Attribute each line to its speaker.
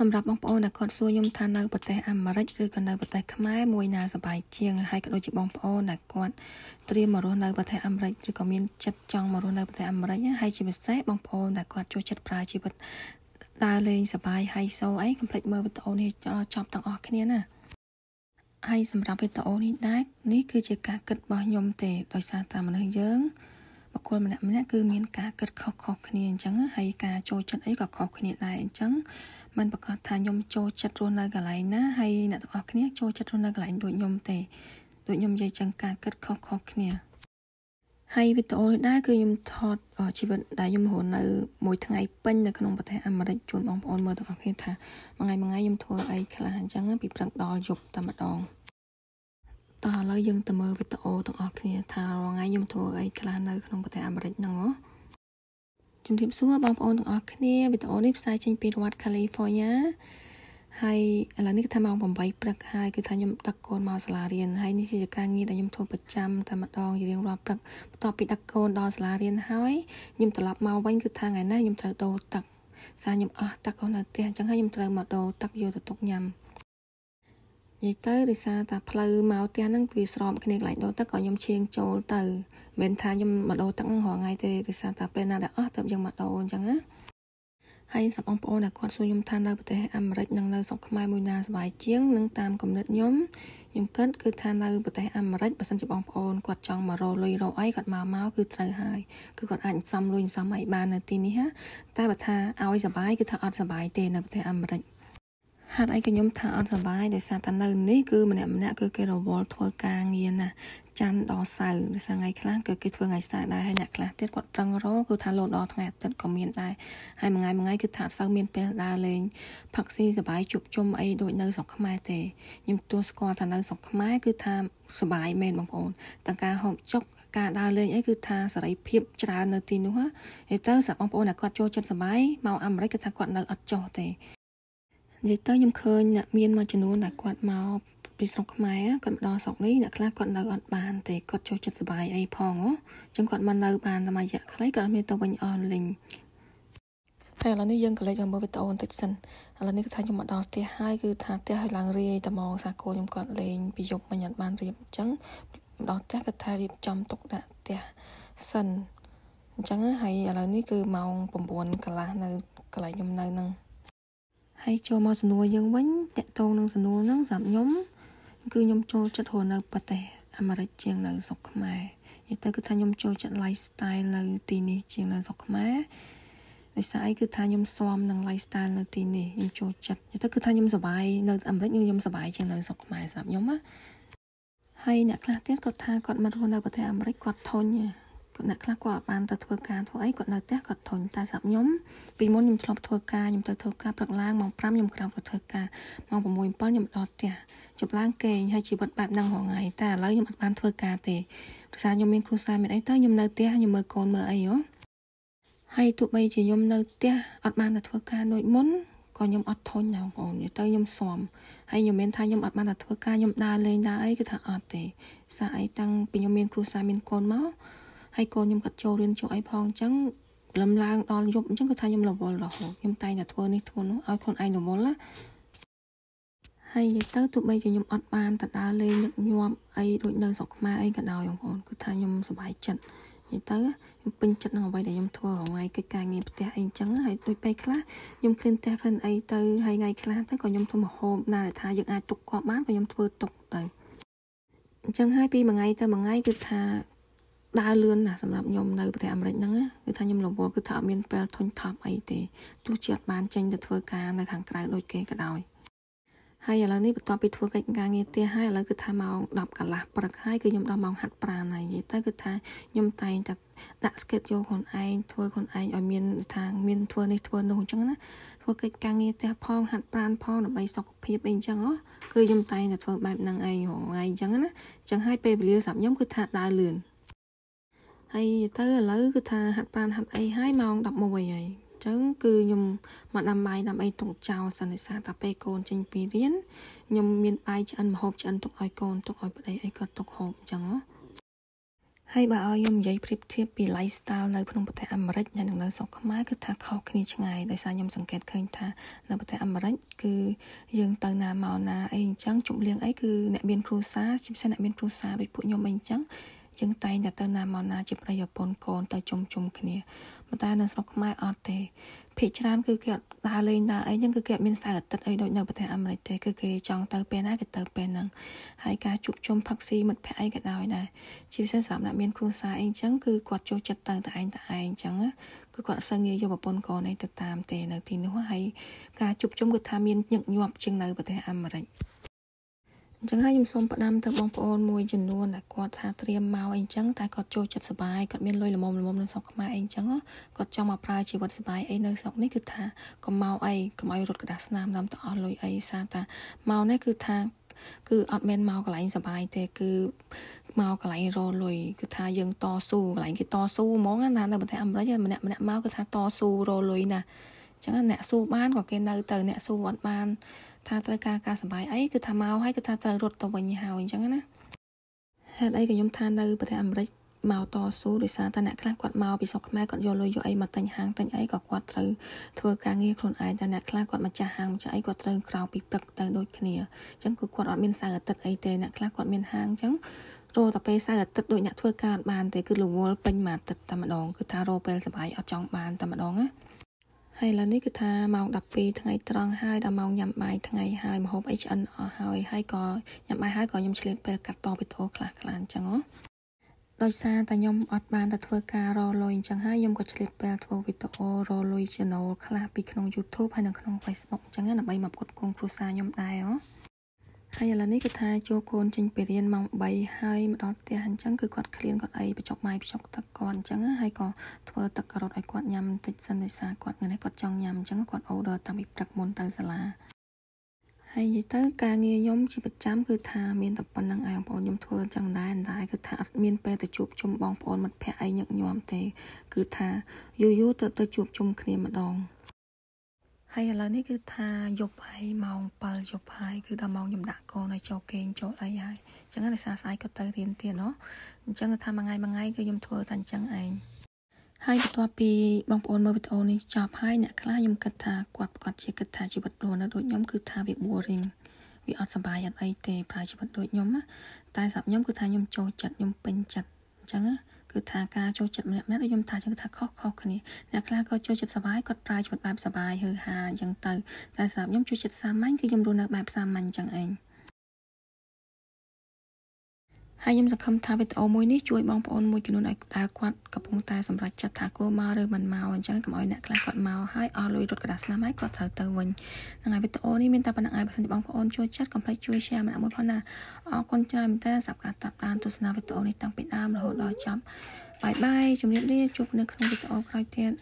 Speaker 1: សម្រាប់បងប្អូនដែលគាត់សួរខ្ញុំថានៅប្រទេសអាមេរិកឬក៏នៅប្រទេសខ្មែរមួយណាសប្បាយជាងហើយក៏ដូចជាបងប្អូនដែលគាត់ត្រៀមមករស់នៅប្រទេសអាមេរិកឬក៏មានចិត្តចង់មករស់នៅប្រទេសអាមេរិកហើយជាពិសេសបងប្អូនដែលគាត់ចូលចិត្តប្រើជីវិតដើរលេងសប្បាយហើយសូអីកុំភ្លេចមើលវីដេអូនេះដល់ចប់ទាំងអស់គ្នាណាហើយសម្រាប់វីដេអូនេះដែរនេះគឺជាការគិតរបស់ខ្ញុំទេដោយសារតែមនុស្សយើងបុគ្គលម្នាក់ម្នាក់គឺមានការគិតខុសខុសគ្នាអញ្ចឹងហើយការចូលចិត្តអីក៏ខុសគ្នាដែរអញ្ចឹងมันប្រកាសថាខ្ញុំចូលចិត្តរស់នៅកន្លែងណាហើយអ្នកទាំងអស់គ្នាចូលចិត្តរស់នៅកន្លែងដូចខ្ញុំទេដូចខ្ញុំនិយាយចឹងការគិតខុសខុសគ្នាហើយវីដេអូនេះដែរគឺខ្ញុំថតជីវិតដែលខ្ញុំរស់នៅមួយថ្ងៃពេញនៅក្នុងប្រទេសអាមេរិកជូនបងប្អូនមើលទាំងអស់គ្នាថាមួយថ្ងៃមួយថ្ងៃខ្ញុំធ្វើអីខ្លះអញ្ចឹងពីព្រឹកដល់យប់តែម្ដងតោះឥឡូវយើងទៅមើលវីដេអូទាំងអស់គ្នាថារាល់ថ្ងៃខ្ញុំធ្វើអីខ្លះនៅក្នុងប្រទេសអាមេរិកហ្នឹងហ៎ជំរាបសួរបងប្អូនទាំងអស់គ្នាវីដេអូនេះផ្សាយចេញ ពីរដ្ឋ California ហើយឥឡូវនេះគឺថាម៉ោង8ព្រឹកហើយគឺថាខ្ញុំដឹកកូនមកសាលារៀនហើយនេះជាការងារដែលខ្ញុំធ្វើប្រចាំតែម្ដងជារៀងរាល់ព្រឹកបន្ទាប់ពីដឹកកូនដល់សាលារៀនហើយខ្ញុំត្រឡប់មកវិញគឺថាថ្ងៃនេះខ្ញុំត្រូវដូរទឹកសារខ្ញុំអស់ទឹកកូននៅផ្ទះអញ្ចឹងហើយខ្ញុំត្រូវមកដូរទឹកយកទៅទុកញ៉ាំនិយាយទៅដោយសារតែផ្លូវមកផ្ទះហ្នឹងវាស្របគ្នាកន្លែងដោទឹកក៏ខ្ញុំឈៀងចូលទៅមិនថាខ្ញុំមកដោទឹកហ្នឹងរាល់ថ្ងៃទេដោយសារតែពេលណាដែលអស់ទៅយើងមកដោអញ្ចឹងណាហើយសម្រាប់បងប្អូនដែលគាត់សួរខ្ញុំថានៅប្រទេសអាមេរិកនិងនៅស្រុកខ្មែរមួយណាសុវ័យជាងនិងតាមគំនិតខ្ញុំខ្ញុំគិតគឺថានៅ ប្រទេសអាមេរិកបើសិនជាបងប្អូនគាត់ចង់មករកលុយរកអីគាត់មកមកគឺត្រូវហើយគឺគាត់អាចសំលុយសំអីបាននៅទីនេះណាតែបើថាឲ្យសុវ័យគឺថាអត់សុវ័យទេនៅប្រទេសអាមេរិកហាត់អីក៏ខ្ញុំថាអត់សុបាយដោយសារតែនៅនេះគឺម្នាក់ម្នាក់គឺគេរវល់ធ្វើការងារណាច័ន្ទដល់សៅរ៍ដូចថ្ងៃខ្លះគឺគេធ្វើថ្ងៃសៅរ៍ដែរហើយអ្នកខ្លះទៀតគាត់ប្រឹងរកគឺថាលោដល់ថ្ងៃអាទិត្យក៏មានដែរហើយមួយថ្ងៃមួយថ្ងៃគឺថាសៅរ៍មានពេលដើរលេងផឹកស៊ីសบายជួបជុំអីដូចនៅស្រុកខ្មែរទេខ្ញុំទួស្គាល់ថានៅស្រុកខ្មែរគឺថាសบายមែនបងប្អូនតាការហូបចុកការដើរលេងអីគឺថាសេរីភាពច្រើននៅទីនោះហើយទៅសម្រាប់បងប្អូនដែលគាត់ចូលចិត្តសบายមកអាមេរិកគឺថាគាត់នៅអត់ចោះទេនិយាយទៅខ្ញុំឃើញអ្នកមានមួយចំនួនដែលគាត់មកពីស្រុកខ្មែរគាត់មកដល់ស្រុកនេះអ្នកខ្លះគាត់នៅអត់បានទេគាត់ចូលចិត្តសុបាយអីផងហ៎អញ្ចឹងគាត់មកនៅបានតាមរយៈខ្លីគាត់អត់មានទៅវិញអស់លេងហើយឥឡូវនេះយើងក៏លេចមកមើលវីដេអូបន្តិចសិនឥឡូវនេះគឺថាខ្ញុំមកដល់ផ្ទះហើយគឺថាផ្ទះឲ្យឡើងរាយតែមកសាគូខ្ញុំគាត់លេងពីយប់មិញអត់បានរៀបអញ្ចឹងដល់ផ្ទះគាត់ថារៀបចំទុកដាក់ផ្ទះសិនអញ្ចឹងហើយឥឡូវនេះគឺម៉ោង9កន្លះនៅកន្លែងខ្ញុំនៅនឹងហើយចូលមកសំណួរយើងវិញតកតងនឹងសំណួរហ្នឹងសម្រាប់ខ្ញុំគឺខ្ញុំចូលចិត្តរស់នៅប្រទេសអាមេរិកជាងនៅស្រុកខ្មែរនិយាយទៅគឺថាខ្ញុំចូលចិត្ត lifestyle នៅទីនេះជាងនៅស្រុកខ្មែរដោយសារអីគឺថាខ្ញុំស្មនឹង lifestyle នៅទីនេះខ្ញុំចូលចិត្តនិយាយទៅគឺថាខ្ញុំសប្បាយនៅអាមេរិកខ្ញុំសប្បាយជាងនៅស្រុកខ្មែរសម្រាប់ខ្ញុំណាហើយអ្នកខ្លះទៀតគាត់ថាគាត់មករស់នៅប្រទេសអាមេរិកគាត់ធុញព្រោះអ្នកខ្លះគាត់អាចបានទៅធ្វើការធ្វើអីគាត់នៅផ្ទះគាត់ធុញតែសម្រាប់ខ្ញុំពីមុនខ្ញុំធ្លាប់ធ្វើការខ្ញុំទៅធ្វើការព្រឹកឡើងម៉ោង5ខ្ញុំក្រោកទៅធ្វើការម៉ោង6 7ខ្ញុំដល់ផ្ទះជប់ឡើងគេងហើយជីវិតបែបហ្នឹងរាល់ថ្ងៃតែឥឡូវខ្ញុំអត់បាន ធ្វើការទេព្រោះសារខ្ញុំមានគ្រួសារមានអីទៅខ្ញុំនៅផ្ទះខ្ញុំមើលកូនមើលអីហ៎ហើយទោះបីជាខ្ញុំនៅផ្ទះអត់បានទៅធ្វើការដូចមុនក៏ខ្ញុំអត់ធុញដែរបងប្អូនទៅខ្ញុំស៊ាំហើយខ្ញុំមានថាខ្ញុំអត់បានតែធ្វើការខ្ញុំដើរលេងដើរអីគឺថាអត់ទេសារអីតាំងពីខ្ញុំមានគ្រួសារមានកូនមកហើយកូនខ្ញុំគាត់ចូលរៀនចូលអីផងអញ្ចឹងលំឡើងដល់យប់អញ្ចឹងគឺថាខ្ញុំរវល់រហូតខ្ញុំតែងតែធ្វើនេះធ្វើនោះឲ្យខ្លួនឯងរវល់ណាហើយនិយាយទៅទោះបីជាខ្ញុំអត់បានទៅដើរលេងញឹកញាប់អីដូចនៅស្រុកខ្មែរអីក៏ដោយបងប្អូនគឺថាខ្ញុំសប្បាយចិត្តនិយាយទៅខ្ញុំពេញចិត្តនឹងអ្វីដែលខ្ញុំធ្វើរាល់ថ្ងៃកិច្ចការងារផ្ទះអីអញ្ចឹងហើយដូចពេលខ្លះខ្ញុំឃ្លានផ្ទះឃ្លានអីទៅហើយថ្ងៃខ្លះទៅក៏ខ្ញុំធ្វើម្ហូបណាដែលថាយើងអាចទុកគាត់បានក៏ខ្ញុំធ្វើទុកទៅអញ្ចឹងហើយពីមួយថ្ងៃទៅមួយថ្ងៃគឺថាដើរលឿនណាស់សម្រាប់ខ្ញុំនៅប្រទេសអាមេរិកហ្នឹងគឺថាខ្ញុំរវល់គឺថាអត់មានពេលធុញថប់អីទេទោះជាអត់បានចេញទៅធ្វើការនៅខាងក្រៅដូចគេក៏ដោយហើយឥឡូវនេះបន្ទាប់ពីធ្វើកិច្ចការងារផ្ទះហើយឥឡូវគឺថាម៉ោង10កន្លះព្រឹកហើយគឺខ្ញុំដល់ម៉ោងហាត់ប្រាណហើយនិយាយទៅគឺថាខ្ញុំតែងតែដាក់ schedule ខ្លួនឯងធ្វើខ្លួនឯងឲ្យមានថាមានធ្វើនេះធ្វើនោះអញ្ចឹងណាធ្វើកិច្ចការងារផ្ទះផងហាត់ប្រាណផងដើម្បីសុខភាពអីអញ្ចឹងហ៎គឺខ្ញុំតែងតែធ្វើបែបហ្នឹងឯងរងថ្ងៃអញ្ចឹងណាអញ្ចឹងហើយពេលវេលាសម្រាប់ខ្ញុំគឺថាដើរលឿនហើយទៅឥឡូវគឺថាហាត់បានហាត់អីហើយម៉ោង11ហើយអញ្ចឹងគឺខ្ញុំមកដាំបាយដាំអីទុកចោលសិននិសាតាពេលកូនចេញពីរៀនខ្ញុំមានបាយឆ្អិនម្ហូបឆ្អិនទុកឲ្យកូនទុកឲ្យប្តីអីក៏ទុកហូបអញ្ចឹងហ៎ហើយបើឲ្យខ្ញុំនិយាយប្រៀបធៀបពី lifestyle នៅក្នុងប្រទេសអាមេរិកនិងនៅស្រុកខ្មែរគឺថាខុសគ្នាឆ្ងាយដោយសារខ្ញុំសង្កេតឃើញថានៅប្រទេសអាមេរិកគឺយើងទៅណាមកណាអីអញ្ចឹងជប់លៀងអីគឺអ្នកមានគ្រួសារជាពិសេសអ្នកមានគ្រួសារដូចពួកខ្ញុំអីអញ្ចឹងយើងតែងតែទៅណាមកណាជាប្រយោពន្ធកូនទៅជុំជុំគ្នាប៉ុន្តែនៅស្រុកខ្មែរអត់ទេភាគច្រើនគឺគេដើរលេងដើរអីចឹងគឺគេអត់មានសៅរ៍អាទិត្យអីដូចនៅប្រទេសអាមេរិកទេគឺគេចង់ទៅពេលណាគេទៅពេលហ្នឹងហើយការជួបជុំផឹកស៊ីមិត្តភ័ក្តិអីក៏ដោយដែរជាពិសេសសម្រាប់អ្នកមានគ្រួសារអីចឹងគឺគាត់ចូលចិត្តទៅតែឯងតែឯងចឹងគឺគាត់សឹងងាយយកប្រពន្ធកូនអីទៅតាមទេនៅទីនោះហើយការជួបជុំគឺថាមានញឹកញាប់ជាងនៅប្រទេសអាមេរិកអញ្ចឹងហើយខ្ញុំសូមផ្ដាំទៅបងប្អូនមួយចំនួនដែលគាត់ថាត្រៀមមកអីអញ្ចឹងតែគាត់ចូលចិត្តសុបាយគាត់មានលុយល្មមល្មមនៅស្រុកខ្មែរអីអញ្ចឹងគាត់ចង់មកប្រើជីវិតសុបាយអីនៅស្រុកនេះគឺថាកុំមកអីកុំឲ្យរត់กระដាស្នាមដល់ទៅអស់លុយអីសារតាមកនេះគឺថាគឺអត់មែនមកកន្លែងសុបាយទេគឺមកកន្លែងរលុយគឺថាយើងតស៊ូកន្លែងគេតស៊ូហ្មងណានៅប្រទេសអាមេរិកម្នាក់ម្នាក់មកគឺថាតស៊ូរលុយណាចឹងអ្នកស៊ូបានក៏គេនៅទៅអ្នកស៊ូអត់បាន ថាត្រូវការការសบายអីគឺថាមកហើយគឺថាត្រូវរត់ទៅវិញហើយអញ្ចឹងណាហេតុអីក៏ខ្ញុំថានៅប្រទេសអាមេរិកមកតស៊ូដោយសារតែអ្នកខ្លះគាត់មកពីស្រុកខ្មែរគាត់យកលុយយកអីមកទិញហាងទិញអីក៏គាត់ត្រូវធ្វើការងារខ្លួនឯងតែអ្នកខ្លះគាត់មកចាស់ហាងចាស់អីគាត់ត្រូវក្រៅពីព្រឹកទៅដូចគ្នាអញ្ចឹងគឺគាត់អត់មានសៅរ៍អាទិត្យអីទេអ្នកខ្លះគាត់មានហាងអញ្ចឹងរោតែពេលសៅរ៍អាទិត្យដូចអ្នកធ្វើការ បានទេគឺរវល់ពេញមួយអាទិត្យតែម្ដងគឺថារោពេលសុបាយអត់ចង់បានតែម្ដងណាហើយឥឡូវនេះគឺថាម៉ោង12ថ្ងៃត្រង់ហើយដល់ម៉ោងញ៉ាំបាយថ្ងៃហើយមហូបអីឆ្អិនអស់ហើយហើយក៏ញ៉ាំបាយហើយក៏ខ្ញុំឆ្លៀតពេលកាត់តវីដេអូខ្លះខ្លះអញ្ចឹងហ៎ដោយសារតែខ្ញុំអត់បានទៅធ្វើការរលុយអញ្ចឹងហើយខ្ញុំក៏ឆ្លៀតពេលធ្វើវីដេអូរលុយ channel ខ្លះពីក្នុង YouTube ហើយនៅក្នុង Facebook អញ្ចឹងដើម្បីមកផ្គត់ផ្គង់គ្រួសារខ្ញុំដែរហ៎ហើយឥឡូវនេះគឺថាចូលកូនចេញពីរៀនម៉ោង3ហើយមកដល់ផ្ទះអញ្ចឹងគឺគាត់ឃ្លានគាត់អីបញ្ចុកបាយបញ្ចុកទឹកគាត់អញ្ចឹងហើយក៏ធ្វើទឹកការ៉ុតឲ្យគាត់ញ៉ាំបន្តិចសិនដោយសារគាត់ថ្ងៃនេះគាត់ចង់ញ៉ាំអញ្ចឹងគាត់អូដឺតាំងពីព្រឹកមុនទៅសាលាហើយនិយាយទៅ ការងារខ្ញុំជាប្រចាំគឺថាមានតែប៉ុណ្្នឹងឯងបងប្អូនខ្ញុំធ្វើចឹងដែរដែរគឺថាអត់មាន ពេលទៅជួបជុំបងប្អូនមិត្តភ័ក្តិអីញឹកញាប់ទេ គឺថាយូរយូរទៅទៅជួបជុំគ្នាម្ដងហើយឥឡូវនេះគឺថាយប់ហើយម៉ោង7យប់ហើយគឺដល់ម៉ោងខ្ញុំដាក់កូនឲ្យចូលគេងចូលអីហើយអញ្ចឹងដោយសារស្អែកក៏ទៅរៀនទៀតណោះអញ្ចឹងថាមួយថ្ងៃមួយថ្ងៃគឺខ្ញុំធ្វើតែអញ្ចឹងឯងហើយបន្ទាប់ពីបងប្អូនមើលវីដេអូនេះចប់ហើយអ្នកខ្លះខ្ញុំគិតថាគាត់គាត់ជាគិតថាជីវិតរស់នៅដូចខ្ញុំគឺថាវា boring វាអត់សប្បាយអត់អីទេប្រើជីវិតដូចខ្ញុំណាតែសម្រាប់ខ្ញុំគឺថាខ្ញុំចូលចិត្តខ្ញុំពេញចិត្តអញ្ចឹងណាគឺថាការចូលចិត្តម្នាក់ម្នាក់ដូចខ្ញុំថាចឹងថាខុសខុសគ្នាអ្នកខ្លះក៏ចូលចិត្តសบายគាត់ប្រើជីវិតបែបសบายហឺហាអញ្ចឹងទៅតែសម្រាប់ខ្ញុំចូលចិត្តសាមញ្ញគឺខ្ញុំរស់នៅបែបសាមញ្ញអញ្ចឹងឯងហើយខ្ញុំសង្ឃឹមថាវីដេអូមួយនេះជួយបងប្អូនមួយចំនួនឲ្យតើគាត់កំពុងតែសម្រេចចិត្តថាគួរមកឬមិនមកអញ្ចឹងកុំឲ្យអ្នកខ្លះគាត់មកហើយអស់លុយរត់កដាស្នាមហើយគាត់ត្រូវទៅវិញហ្នឹងហើយវីដេអូនេះមានតែប៉ុណ្្នឹងហើយបើសិនជាបងប្អូនចូលចិត្តកុំភ្លេចជួយ share ម្នាក់មួយផងណាអរគុណច្រើនមែនតើសម្រាប់ការតាមដានទស្សនាវីដេអូនេះតាំងពីដើមរហូតដល់ចប់បាយបាយជំរាបលាជួបនៅក្នុងវីដេអូក្រោយទៀត